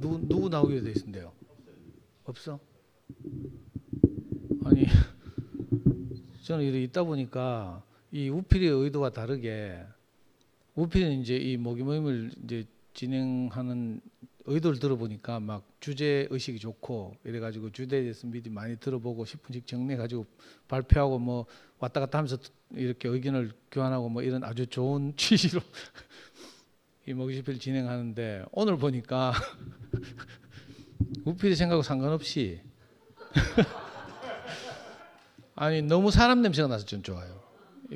누구, 누구 나오게 돼 있는데요? 없어? 아니 저는 이렇게 있다 보니까 이 우필의 의도와 다르게 우필은 이제 이 모기모임을 이제 진행하는 의도를 들어보니까 막 주제 의식이 좋고 이래가지고 주제에 대해서 미리 많이 들어보고 10분씩 정리해가지고 발표하고 뭐 왔다 갔다 하면서 이렇게 의견을 교환하고 뭐 이런 아주 좋은 취지로 이먹이집회 진행하는데 오늘 보니까 우필이 생각하고 상관없이 아니 너무 사람 냄새가 나서 좀 좋아요.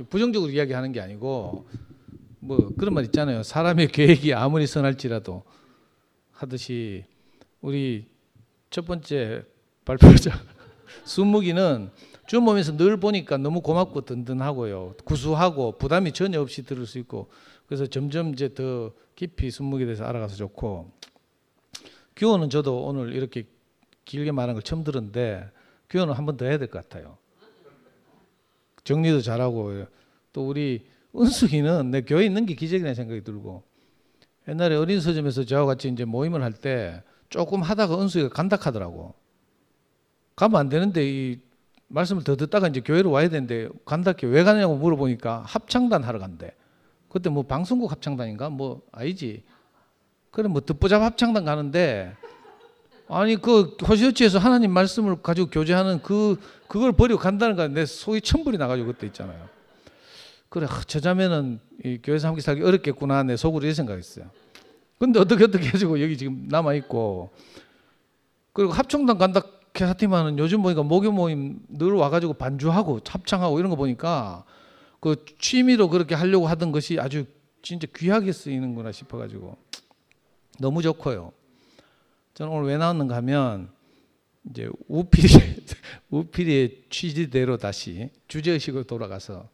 부정적으로 이야기하는 게 아니고 뭐 그런 말 있잖아요. 사람의 계획이 아무리 선할지라도 하듯이 우리 첫 번째 발표자 순무기는 주몸에서늘 보니까 너무 고맙고 든든하고요. 구수하고 부담이 전혀 없이 들을 수 있고 그래서 점점 이제 더 깊이 순묵에 대해서 알아가서 좋고 규어는 저도 오늘 이렇게 길게 말한 걸 처음 들었는데 규어는 한번 더 해야 될 것 같아요. 정리도 잘하고 또 우리 은숙이는 내 교회 있는 게 기적이라는 생각이 들고 옛날에 어린 서점에서 저와 같이 이제 모임을 할 때 조금 하다가 은숙이가 간다카더라고 가면 안 되는데 이 말씀을 더 듣다가 이제 교회로 와야 되는데 간다케 왜 가냐고 물어보니까 합창단 하러 간대. 그때 뭐 방송국 합창단인가 뭐 아니지. 그래 뭐 듣보잡 합창단 가는데 아니 그 호시오치에서 하나님 말씀을 가지고 교제하는 그 그걸 버리고 간다는 거내 속이 천불이 나가지고 그때 있잖아요. 그래 저 자매는 이 교회에서 함께 살기 어렵겠구나 내 속으로 이 생각했어요. 근데 어떻게 어떻게 해주고 여기 지금 남아 있고 그리고 합창단 간다 캐사팀하는 요즘 보니까 목요 모임 늘 와가지고 반주하고 합창하고 이런 거 보니까 그 취미로 그렇게 하려고 하던 것이 아주 진짜 귀하게 쓰이는구나 싶어가지고 너무 좋고요. 저는 오늘 왜 나왔는가 하면 이제 우필이 우필의 취지대로 다시 주제의식으로 돌아가서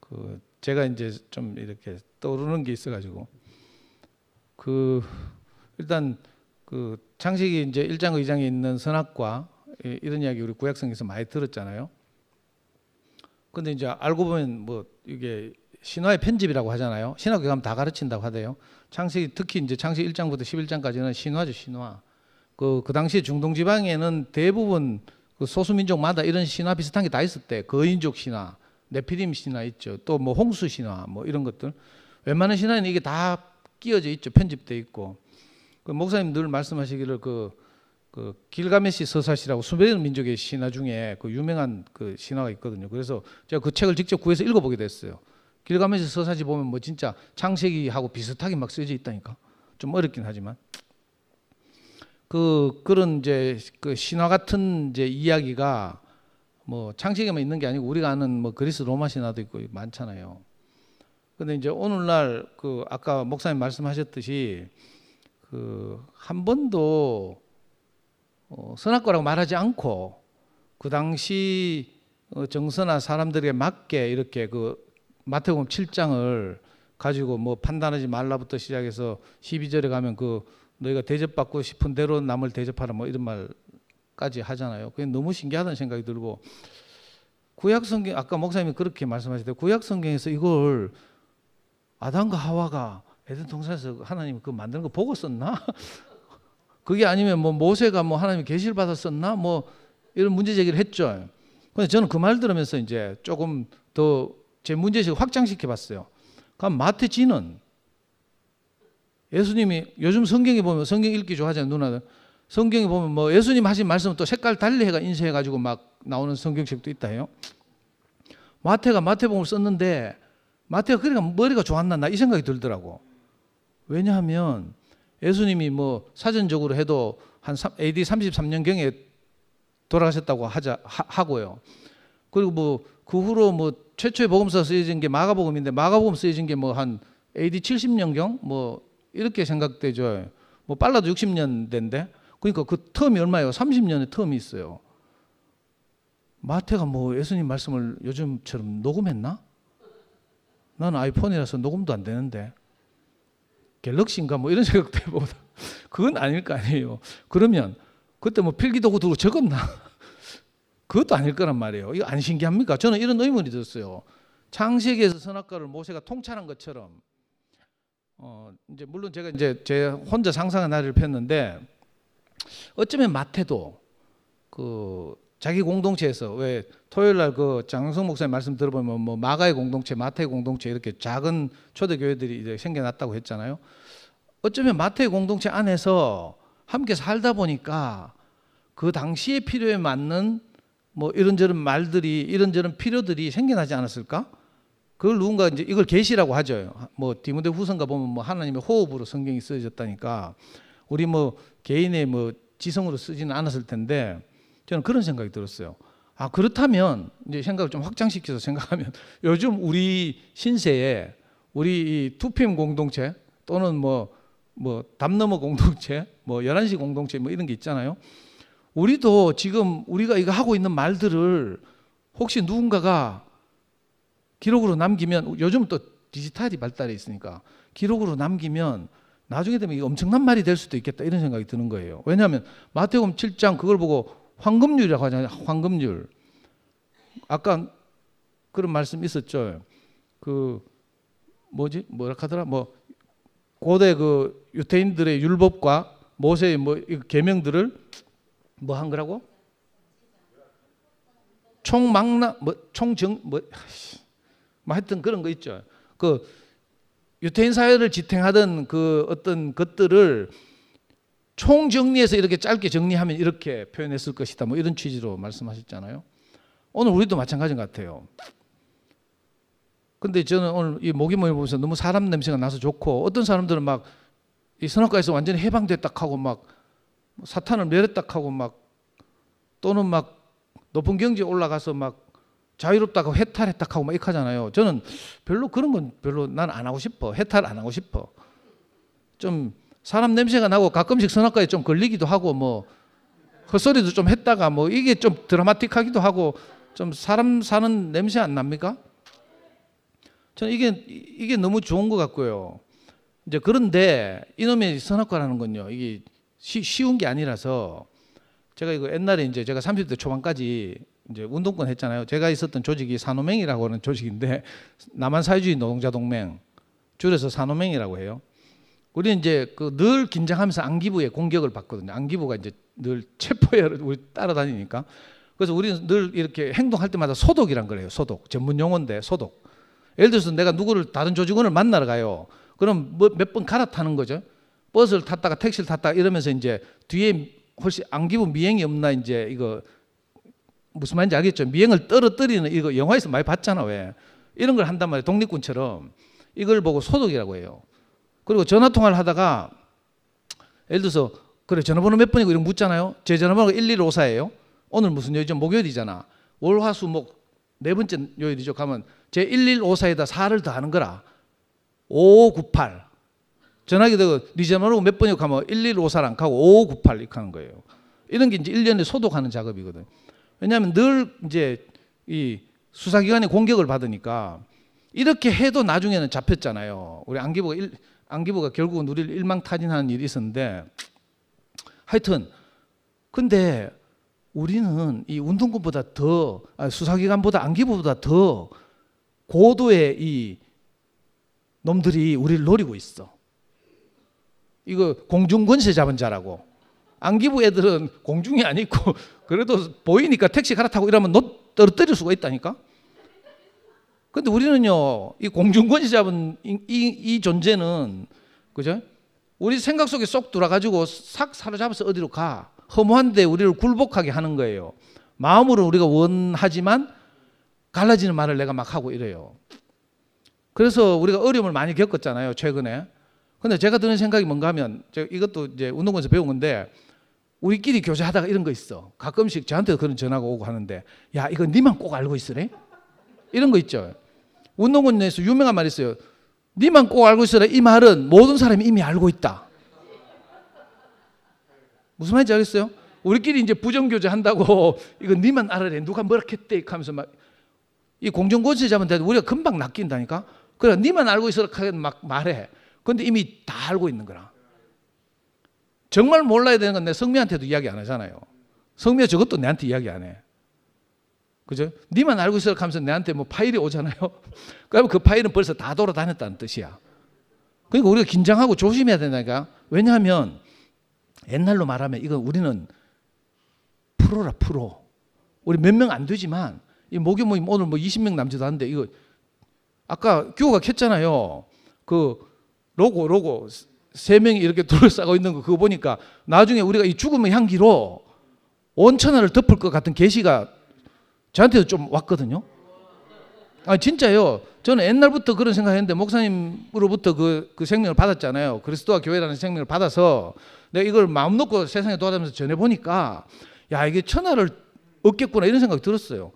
그 제가 이제 좀 이렇게 떠오르는 게 있어가지고 그 일단 그 창식이 이제 1장 2장에 있는 선악과 이런 이야기 우리 구약성에서 많이 들었잖아요. 근데 이제 알고 보면 뭐 이게 신화의 편집이라고 하잖아요. 신학교 가면 다 가르친다고 하대요. 창세기 특히 이제 창세기 1장부터 11장까지는 신화죠, 신화. 그, 그 당시 에 중동 지방에는 대부분 그 소수민족마다 이런 신화 비슷한 게 다 있었대. 거인족 그 신화, 네피림 신화 있죠. 또 뭐 홍수 신화 뭐 이런 것들. 웬만한 신화는 이게 다 끼어져 있죠. 편집돼 있고. 그 목사님 늘 말씀하시기를 그그 길가메시 서사시라고 수메르 민족의 신화 중에 그 유명한 그 신화가 있거든요. 그래서 제가 그 책을 직접 구해서 읽어보게 됐어요. 길가메시 서사시 보면 뭐 진짜 창세기하고 비슷하게 막 쓰여져 있다니까. 좀 어렵긴 하지만 그 그런 이제 그 신화 같은 이제 이야기가 뭐 창세기만 있는 게 아니고 우리가 아는 뭐 그리스 로마 신화도 있고 많잖아요. 근데 이제 오늘날 그 아까 목사님 말씀하셨듯이 그 한 번도 어, 선악과라고 말하지 않고 그 당시 어, 정서나 사람들에게 맞게 이렇게 그 마태복음 7장을 가지고 뭐 판단하지 말라부터 시작해서 12절에 가면 그 너희가 대접받고 싶은 대로 남을 대접하라 뭐 이런 말까지 하잖아요. 그게 너무 신기하다는 생각이 들고 구약 성경 아까 목사님이 그렇게 말씀하셨대 구약 성경에서 이걸 아담과 하와가 에덴 동산에서 하나님이 그 만드는 거 보고 썼나? 그게 아니면 뭐 모세가 뭐 하나님 계시를 받았었나 뭐 이런 문제 제기를 했죠. 근데 저는 그 말 들으면서 이제 조금 더 제문제식 확장시켜 봤어요. 그럼 마태 지는 예수님이 요즘 성경에 보면 성경 읽기 좋아하잖아요 누나들 성경에 보면 뭐 예수님 하신 말씀 또 색깔 달리 해가 인쇄해 가지고 막 나오는 성경책도 있다 해요. 마태가 마태복음을 썼는데 마태가 그러니까 머리가 좋았나 나 이 생각이 들더라고. 왜냐하면 예수님이 뭐 사전적으로 해도 한 AD 33년경에 돌아가셨다고 하자, 하, 고요 그리고 뭐 그 후로 뭐 최초의 복음서 쓰여진 게 마가복음인데 마가복음 쓰여진 게 뭐 한 AD 70년경 뭐 이렇게 생각되죠. 뭐 빨라도 60년대인데 그러니까 그 텀이 얼마예요? 30년의 텀이 있어요. 마태가 뭐 예수님 말씀을 요즘처럼 녹음했나? 나는 아이폰이라서 녹음도 안 되는데 갤럭시인가 뭐 이런 생각도 해보다 그건 아닐 거 아니에요. 그러면 그때 뭐 필기도구 들고 적었나? 그것도 아닐 거란 말이에요. 이거 안 신기합니까? 저는 이런 의문이 들었어요. 창세기에서 선악과를 모세가 통찰한 것처럼 어 이제 물론 제가 이제 제 혼자 상상의 나를 폈는데 어쩌면 마태도 그 자기 공동체에서 왜 토요일 날 그 장성 목사님 말씀 들어보면 뭐 마가의 공동체, 마태의 공동체 이렇게 작은 초대 교회들이 이제 생겨났다고 했잖아요. 어쩌면 마태의 공동체 안에서 함께 살다 보니까 그 당시의 필요에 맞는 뭐 이런저런 말들이 이런저런 필요들이 생겨나지 않았을까? 그걸 누군가 이제 이걸 계시라고 하죠. 뭐 디모데 후서가 보면 뭐 하나님의 호흡으로 성경이 쓰여졌다니까 우리 뭐 개인의 뭐 지성으로 쓰지는 않았을 텐데 저는 그런 생각이 들었어요. 아, 그렇다면 이제 생각을 좀 확장시켜서 생각하면 요즘 우리 신세에 우리 투피임 공동체 또는 뭐 뭐 담너머 공동체, 뭐 11시 공동체 뭐 이런 게 있잖아요. 우리도 지금 우리가 이거 하고 있는 말들을 혹시 누군가가 기록으로 남기면 요즘 또 디지털이 발달해 있으니까 기록으로 남기면 나중에 되면 이게 엄청난 말이 될 수도 있겠다 이런 생각이 드는 거예요. 왜냐하면 마태복음 7장 그걸 보고 황금률이라고 하잖아요. 황금률. 아까 그런 말씀 있었죠. 그 뭐지? 뭐라 하더라? 뭐 고대 그 유태인들의 율법과 모세의 뭐 계명들을 뭐 한 거라고? 총망라 뭐 총정 뭐, 뭐 하여튼 그런 거 있죠. 그 유태인 사회를 지탱하던 그 어떤 것들을 총 정리해서 이렇게 짧게 정리하면 이렇게 표현했을 것이다. 뭐 이런 취지로 말씀하셨잖아요. 오늘 우리도 마찬가지인 것 같아요. 근데 저는 오늘 이 모기모임 보면서 너무 사람 냄새가 나서 좋고 어떤 사람들은 막 이 선악과에서 완전히 해방됐다 하고 막 사탄을 멸했다 하고 막 또는 막 높은 경지에 올라가서 막 자유롭다고 해탈했다 하고 막이렇게하잖아요 저는 별로 그런 건 별로 난 안 하고 싶어. 해탈 안 하고 싶어. 좀 사람 냄새가 나고 가끔씩 선악과에 좀 걸리기도 하고 뭐 헛소리도 좀 했다가 뭐 이게 좀 드라마틱하기도 하고 좀 사람 사는 냄새 안 납니까? 저는 이게 이게 너무 좋은 것 같고요. 이제 그런데 이놈의 선악과라는 건요. 이게 쉬, 쉬운 게 아니라서 제가 이거 옛날에 이제 제가 30대 초반까지 이제 운동권 했잖아요. 제가 있었던 조직이 산호맹이라고 하는 조직인데 남한 사회주의 노동자 동맹 줄여서 산호맹이라고 해요. 우리는 이제 그늘 긴장하면서 안기부의 공격을 받거든요. 안기부가 이제 늘 체포에 우리 따라다니니까. 그래서 우리는 늘 이렇게 행동할 때마다 소독이란 걸래요 소독. 전문 용어인데 소독. 예를 들어서 내가 누구를 다른 조직원을 만나러 가요. 그럼 뭐 몇번 갈아타는 거죠. 버스를 탔다가 택시를 탔다 이러면서 이제 뒤에 혹시 안기부 미행이 없나 이제 이거 무슨 말인지 알겠죠. 미행을 떨어뜨리는 이거 영화에서 많이 봤잖아 왜. 이런 걸 한단 말이에요. 독립군처럼. 이걸 보고 소독이라고 해요. 그리고 전화 통화를 하다가 예를 들어서 그래 전화번호 몇 번이고 이런 묻잖아요. 제 전화번호가 1154예요. 오늘 무슨 요일이죠? 목요일이잖아. 월화수목 네 번째 요일이죠. 가면 제 1154에다 4를 더하는 거라. 5598. 전화기 되고 네 전화로 몇 번이고 가면 1154랑 가고 5598 이렇게 하는 거예요. 이런 게 이제 1년에 소독하는 작업이거든. 왜냐하면 늘 이제 이 수사기관의 공격을 받으니까 이렇게 해도 나중에는 잡혔잖아요. 우리 안기부가 일, 안기부가 결국은 우리를 일망타진하는 일이 있었는데 하여튼 근데 우리는 이 운동권보다 더 아, 수사기관보다 안기부보다 더 고도의 이 놈들이 우리를 노리고 있어. 이거 공중권세 잡은 자라고. 안기부 애들은 공중이 아니고 그래도 보이니까 택시 갈아타고 이러면 떨어뜨릴 수가 있다니까. 근데 우리는요, 이 공중권이 잡은 이, 이, 이 존재는, 그죠? 우리 생각 속에 쏙 들어가지고 싹 사로잡아서 어디로 가. 허무한데 우리를 굴복하게 하는 거예요. 마음으로 우리가 원하지만 갈라지는 말을 내가 막 하고 이래요. 그래서 우리가 어려움을 많이 겪었잖아요, 최근에. 근데 제가 드는 생각이 뭔가 하면, 이것도 이제 운동권에서 배운 건데, 우리끼리 교제하다가 이런 거 있어. 가끔씩 저한테도 그런 전화가 오고 하는데, 야, 이거 니만 꼭 알고 있으래? 이런 거 있죠. 운동권에서 유명한 말이 있어요. 니만 꼭 알고 있어라. 이 말은 모든 사람이 이미 알고 있다. 무슨 말인지 알겠어요? 우리끼리 이제 부정교제 한다고 이거 니만 알아래. 누가 뭐라 했대. 하면서 막 이 공정고지 잡으면 돼. 우리가 금방 낚인다니까. 그래, 니만 알고 있어라. 막 말해. 근데 이미 다 알고 있는 거라. 정말 몰라야 되는 건 내 성미한테도 이야기 안 하잖아요. 성미야 저것도 내한테 이야기 안 해. 그죠? 니만 알고 있어 하면서 내한테 뭐 파일이 오잖아요. 그러면 그 파일은 벌써 다 돌아다녔다는 뜻이야. 그러니까 우리가 긴장하고 조심해야 된다니까. 왜냐하면 옛날로 말하면 이건 우리는 프로라 프로. 우리 몇 명 안 되지만 이 모교 모임 오늘 뭐 20명 남지도 않는데 이거 아까 교우가 켰잖아요. 그 로고 로고 세 명이 이렇게 둘러싸고 있는 거 그거 보니까 나중에 우리가 이 죽음의 향기로 온 천하를 덮을 것 같은 계시가 저한테도 좀 왔거든요. 아, 진짜요. 저는 옛날부터 그런 생각했는데 목사님으로부터 그, 그 생명을 받았잖아요. 그리스도와 교회라는 생명을 받아서 내가 이걸 마음 놓고 세상에 돌아다면서 전해보니까 야, 이게 천하를 얻겠구나 이런 생각이 들었어요.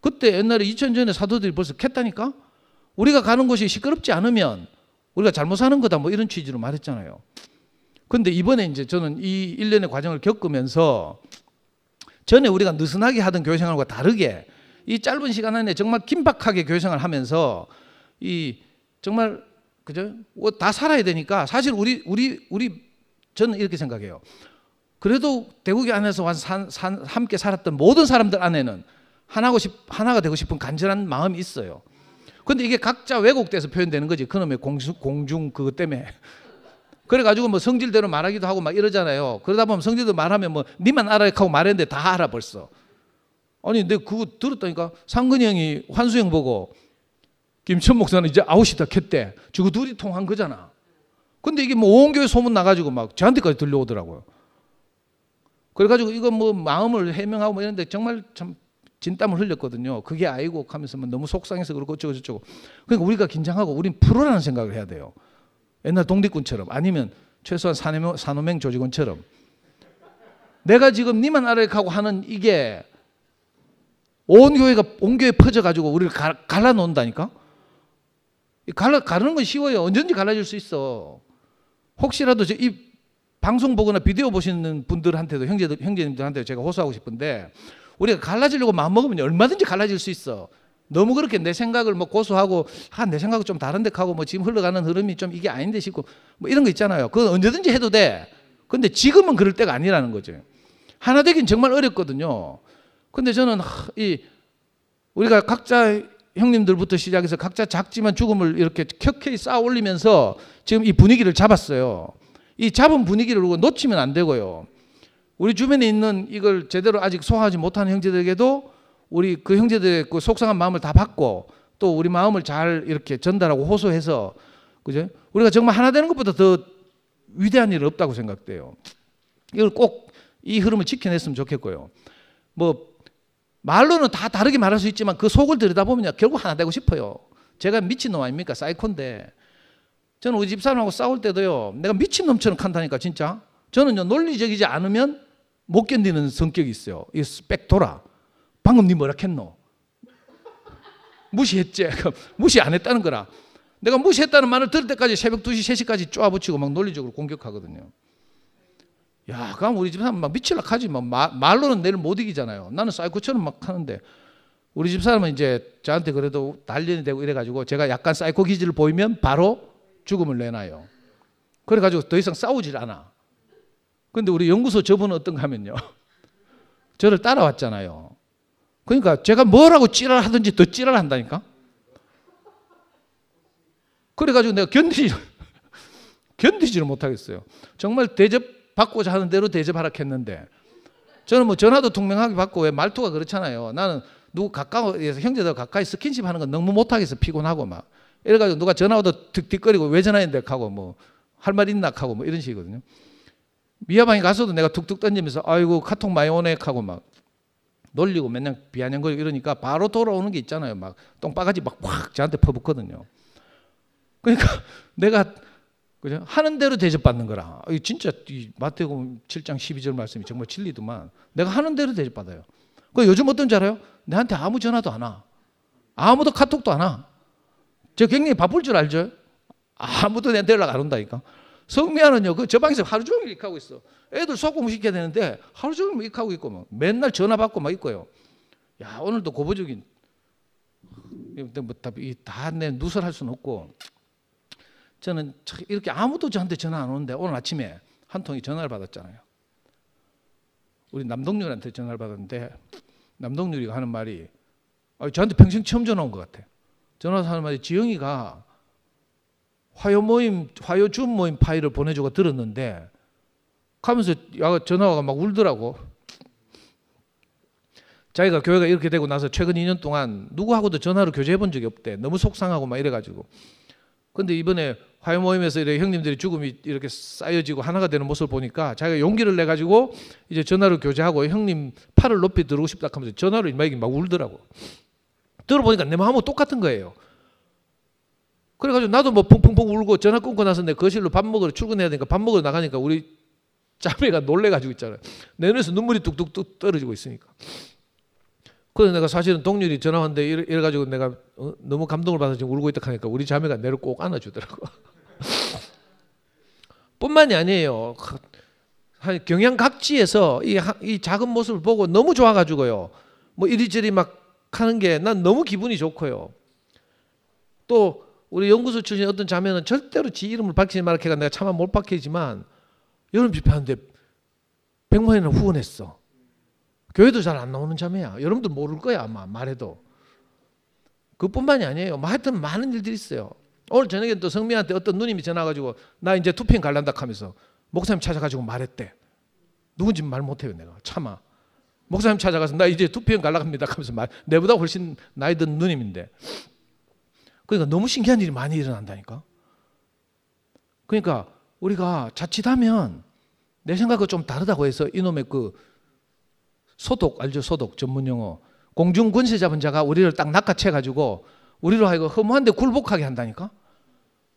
그때 옛날에 2000년에 사도들이 벌써 캤다니까? 우리가 가는 곳이 시끄럽지 않으면 우리가 잘못 사는 거다 뭐 이런 취지로 말했잖아요. 근데 이번에 이제 저는 이 일련의 과정을 겪으면서 전에 우리가 느슨하게 하던 교회생활과 다르게 이 짧은 시간 안에 정말 긴박하게 교회생활 하면서 이 정말 그죠? 뭐 다 살아야 되니까 사실 우리 우리 우리 저는 이렇게 생각해요. 그래도 대국이 안에서 산, 산, 함께 살았던 모든 사람들 안에는 하나고 싶, 하나가 되고 싶은 간절한 마음이 있어요. 근데 이게 각자 왜곡돼서 표현되는 거지. 그놈의 공수, 공중 그것 때문에 그래가지고 뭐 성질대로 말하기도 하고 막 이러잖아요. 그러다 보면 성질도 말하면 뭐 니만 알아 야 하고 말했는데 다 알아 벌써. 아니 근데 그거 들었다니까 상근이 형이 환수형 보고 김천 목사는 이제 아웃이다 켰대. 저거 둘이 통한 거잖아. 근데 이게 뭐 온 교회 소문 나가지고 막 저한테까지 들려오더라고요. 그래가지고 이거뭐 마음을 해명하고 뭐 이런데 정말 참 진땀을 흘렸거든요. 그게 아이고 하면서 뭐 너무 속상해서 그렇고 어쩌고 저쩌고. 그러니까 우리가 긴장하고 우린 프로라는 생각을 해야 돼요. 옛날 동대군처럼 아니면 최소한 산호맹 산호명 조직원처럼 내가 지금 니만 아래하고 하는 이게 온 교회가 온 교회 퍼져가지고 우리를 갈라 놓는다니까. 갈라 가르는 건 쉬워요. 언제든지 갈라질 수 있어. 혹시라도 이 방송 보거나 비디오 보시는 분들한테도 형제들 형제님들한테 제가 호소하고 싶은데 우리가 갈라지려고 마음 먹으면 얼마든지 갈라질 수 있어. 너무 그렇게 내 생각을 뭐 고수하고 아내 생각은 좀 다른데 하고 뭐 지금 흘러가는 흐름이 좀 이게 아닌데 싶고 뭐 이런 거 있잖아요. 그건 언제든지 해도 돼. 근데 지금은 그럴 때가 아니라는 거죠. 하나 되긴 정말 어렵거든요. 근데 저는 이 우리가 각자 형님들부터 시작해서 각자 작지만 죽음을 이렇게 켜켜이 쌓아 올리면서 지금 이 분위기를 잡았어요. 이 잡은 분위기를 놓치면 안 되고요. 우리 주변에 있는 이걸 제대로 아직 소화하지 못하는 형제들에게도 우리 그 형제들의 그 속상한 마음을 다 받고 또 우리 마음을 잘 이렇게 전달하고 호소해서 그죠? 우리가 정말 하나 되는 것보다 더 위대한 일은 없다고 생각돼요. 이걸 꼭 이 흐름을 지켜냈으면 좋겠고요. 뭐 말로는 다 다르게 말할 수 있지만 그 속을 들여다보면 결국 하나 되고 싶어요. 제가 미친놈 아닙니까? 사이콘데 저는 우리 집사람하고 싸울 때도요. 내가 미친놈처럼 칸다니까 진짜. 저는요 논리적이지 않으면 못 견디는 성격이 있어요. 이스펙 돌아. 방금 니 뭐라 했노? 무시했지. 무시 안 했다는 거라. 내가 무시했다는 말을 들을 때까지 새벽 2시, 3시까지 쪼아붙이고 막 논리적으로 공격하거든요. 야, 그럼 우리 집 사람 막 미칠락 하지. 막 마, 말로는 내일못 이기잖아요. 나는 사이코처럼 막 하는데. 우리 집 사람은 이제 저한테 그래도 단련이 되고 이래가지고 제가 약간 사이코 기질을 보이면 바로 죽음을 내놔요. 그래가지고 더 이상 싸우질 않아. 근데 우리 연구소 저분은 어떤가 하면요. 저를 따라왔잖아요. 그러니까 제가 뭐라고 찌랄하든지 더 찌랄한다니까. 그래가지고 내가 견디지 견디지를 못하겠어요. 정말 대접 받고자 하는 대로 대접하라 했는데 저는 뭐 전화도 통명하게 받고 왜 말투가 그렇잖아요. 나는 누구 가까워서 형제들 가까이 스킨십 하는 건 너무 못하겠어 피곤하고 막 이래가지고 누가 전화 오다 득득거리고 왜 전화했는데 하고 뭐 할 말 있나 하고 뭐 이런 식이거든요. 미아방에 가서도 내가 툭툭 던지면서 아이고 카톡 많이 오네 하고 막 놀리고 맨날 비아냥거리고 이러니까 바로 돌아오는 게 있잖아요. 막 똥바가지 막확 저한테 퍼붓거든요. 그러니까 내가 그죠? 하는 대로 대접받는 거라. 아, 진짜 마태복음 7장 12절 말씀이 정말 진리더만. 내가 하는 대로 대접받아요. 그 요즘 어떤 줄 알아요? 내한테 아무 전화도 안 와. 아무도 카톡도 안 와. 저 굉장히 바쁠 줄 알죠? 아무도 내한테 연락 안 온다니까. 성미아는요, 그저 방에서 하루 종일 익하고 있어. 애들 소금 시켜야 되는데 하루 종일 익하고 있고 막 뭐 맨날 전화 받고 막 있고요. 야, 오늘도 고보적인. 뭐다내 누설할 수는 없고 저는 이렇게 아무도 저한테 전화 안 오는데 오늘 아침에 한 통이 전화를 받았잖아요. 우리 남동률한테 전화를 받았는데 남동률이 하는 말이 아, 저한테 평생 처음 전화 온 것 같아. 전화해 하는 말이 지영이가 화요 모임, 화요 주 모임 파일을 보내주고 들었는데 가면서 전화가 막 울더라고. 자기가 교회가 이렇게 되고 나서 최근 2년 동안 누구하고도 전화로 교제해 본 적이 없대. 너무 속상하고 막 이래가지고. 근데 이번에 화요 모임에서 이렇게 형님들이 죽음이 이렇게 쌓여지고 하나가 되는 모습을 보니까 자기가 용기를 내가지고 이제 전화로 교제하고 형님 팔을 높이 들고 싶다 하면서 전화로 막 울더라고. 들어보니까 내 마음하고 똑같은 거예요. 그래가지고 나도 뭐 펑펑펑 울고 전화 끊고 나서 내 거실로 밥 먹으러 출근해야 되니까 밥 먹으러 나가니까 우리 자매가 놀래가지고 있잖아요. 내 눈에서 눈물이 뚝뚝뚝 떨어지고 있으니까. 그래서 내가 사실은 동률이 전화 왔는데 이래, 이래가지고 내가 어, 너무 감동을 받아서 지금 울고 있다 하니까 우리 자매가 내를 꼭 안아주더라고. 뿐만이 아니에요. 한 경향 각지에서 이, 이 작은 모습을 보고 너무 좋아가지고요. 뭐 이리저리 막 하는 게 난 너무 기분이 좋고요. 또 우리 연구소 출신 어떤 자매는 절대로 지 이름을 밝히지 말라 해가 내가 차마 못 밝히지만 여름 집회하는데 백0만 원이나 후원했어. 교회도 잘 안 나오는 자매야. 여러분도 모를 거야 아마 말해도. 그뿐만이 아니에요. 뭐 하여튼 많은 일들이 있어요. 오늘 저녁에 또 성민한테 어떤 누님이 전화가지고 나 이제 투핑 갈란다 하면서 목사님 찾아가지고 말했대. 누군지 말 못해요 내가 차마. 목사님 찾아가서 나 이제 투표행 갈라갑니다 하면서 말 내보다 훨씬 나이 든 누님인데 그러니까 너무 신기한 일이 많이 일어난다니까. 그러니까 우리가 자칫하면 내 생각과 좀 다르다고 해서 이놈의 그 소독 알죠 소독 전문 용어 공중 권세 잡은 자가 우리를 딱 낚아채 가지고 우리로 하여금 허무한데 굴복하게 한다니까.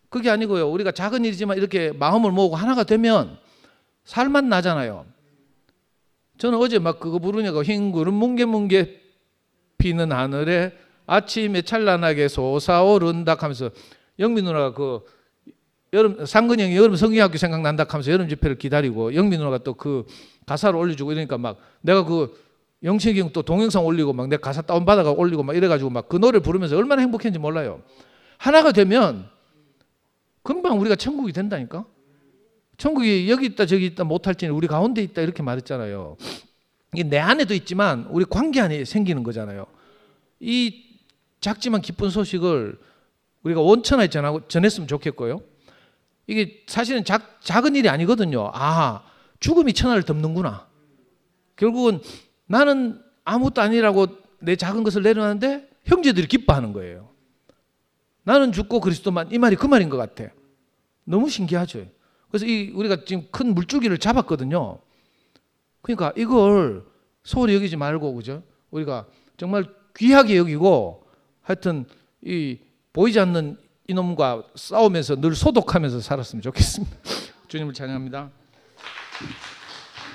그게 아니고요. 우리가 작은 일이지만 이렇게 마음을 모으고 하나가 되면 살만 나잖아요. 저는 어제 막 그거 부르냐고 흰 구름 뭉게뭉게 피는 하늘에 아침에 찬란하게 솟아오른다 하면서 영민 누나가 그 여름 상근 형이 여름 성경학교 생각난다 하면서 여름 집회를 기다리고 영민 누나가 또 그 가사를 올려주고 이러니까 막 내가 그 영식이 형또 동영상 올리고 막 내 가사 다운 받아가 올리고 막 이래가지고 막 그노래 부르면서 얼마나 행복했는지 몰라요. 하나가 되면 금방 우리가 천국이 된다니까. 천국이 여기 있다 저기 있다 못할지는 우리 가운데 있다 이렇게 말했잖아요. 이게 내 안에도 있지만 우리 관계 안에 생기는 거잖아요. 이 작지만 기쁜 소식을 우리가 원천하에 전하고 전했으면 좋겠고요. 이게 사실은 작, 작은 일이 아니거든요. 아, 죽음이 천하를 덮는구나. 결국은 나는 아무것도 아니라고 내 작은 것을 내려놨는데 형제들이 기뻐하는 거예요. 나는 죽고 그리스도만 이 말이 그 말인 것 같아. 너무 신기하죠. 그래서 이 우리가 지금 큰 물줄기를 잡았거든요. 그러니까 이걸 소홀히 여기지 말고 그죠? 우리가 정말 귀하게 여기고 하여튼 이 보이지 않는 이놈과 싸우면서 늘 소독하면서 살았으면 좋겠습니다. 주님을 찬양합니다.